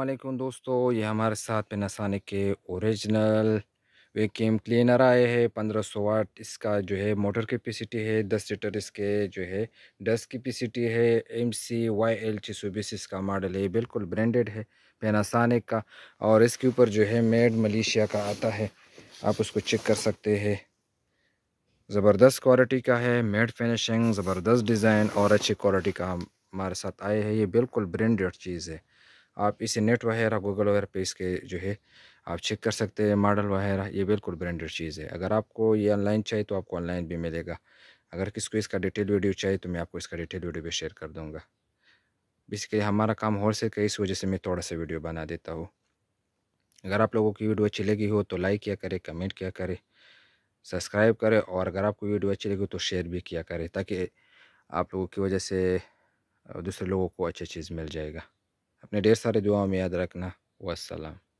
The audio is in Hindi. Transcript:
अल्लाम दोस्तों ये हमारे साथ पेनासानिक के ओरिजिनल वैक्यूम क्लीनर आए हैं पंद्रह सौ वाट इसका जो है मोटर कैपेसिटी है दस लीटर इसके जो है डस्ट कैपेसिटी है एम सी वाई एल छः सौ बीस इसका मॉडल है बिल्कुल ब्रांडेड है पेनासानिक का और इसके ऊपर जो है मेड मलेशिया का आता है आप उसको चेक कर सकते हैं ज़बरदस्त क्वालिटी का है मेड फिनिशिंग ज़बरदस्त डिज़ाइन और अच्छी क्वालिटी का हमारे साथ आए हैं ये बिल्कुल ब्रेंडेड चीज़ है आप इसे नेट वगैरह गूगल वगैरह पे इसके जो है आप चेक कर सकते हैं मॉडल वगैरह ये बिल्कुल ब्रांडेड चीज़ है अगर आपको ये ऑनलाइन चाहिए तो आपको ऑनलाइन भी मिलेगा अगर किसको इसका डिटेल वीडियो चाहिए तो मैं आपको इसका डिटेल वीडियो भी शेयर कर दूँगा इसके हमारा काम होल सेल का इस वजह से मैं थोड़ा सा वीडियो बना देता हूँ अगर आप लोगों की वीडियो अच्छी लगी हो तो लाइक किया करें कमेंट किया करें सब्सक्राइब करें और अगर आपको वीडियो अच्छी लगी तो शेयर भी किया करें ताकि आप लोगों की वजह से दूसरे लोगों को अच्छी चीज़ मिल जाएगा अपने ढेर सारे दुआओं में याद रखना वसलम